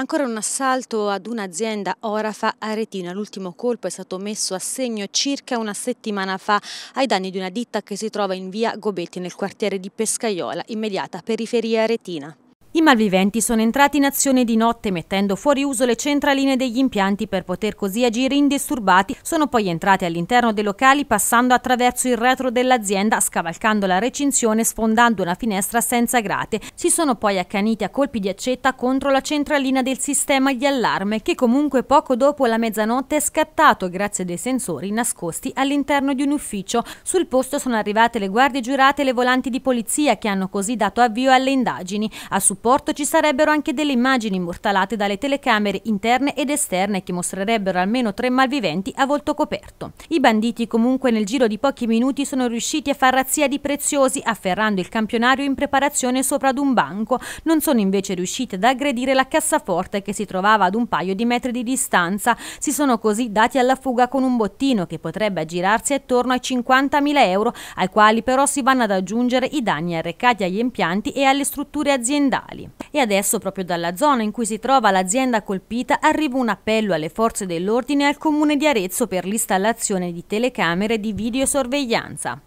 Ancora un assalto ad un'azienda orafa Aretina. L'ultimo colpo è stato messo a segno circa una settimana fa ai danni di una ditta che si trova in via Gobetti nel quartiere di Pescaiola, immediata periferia Aretina. I malviventi sono entrati in azione di notte mettendo fuori uso le centraline degli impianti per poter così agire indisturbati, sono poi entrati all'interno dei locali passando attraverso il retro dell'azienda, scavalcando la recinzione, sfondando una finestra senza grate. Si sono poi accaniti a colpi di accetta contro la centralina del sistema di allarme, che comunque poco dopo la mezzanotte è scattato grazie a dei sensori nascosti all'interno di un ufficio. Sul posto sono arrivate le guardie giurate e le volanti di polizia che hanno così dato avvio alle indagini. A supporto ci sarebbero anche delle immagini immortalate dalle telecamere interne ed esterne che mostrerebbero almeno tre malviventi a volto coperto. I banditi comunque nel giro di pochi minuti sono riusciti a far razzia di preziosi afferrando il campionario in preparazione sopra ad un banco. Non sono invece riusciti ad aggredire la cassaforte che si trovava ad un paio di metri di distanza. Si sono così dati alla fuga con un bottino che potrebbe aggirarsi attorno ai 50.000 euro, ai quali però si vanno ad aggiungere i danni arrecati agli impianti e alle strutture aziendali ambientali. E adesso proprio dalla zona in cui si trova l'azienda colpita arriva un appello alle forze dell'ordine e al comune di Arezzo per l'installazione di telecamere di videosorveglianza.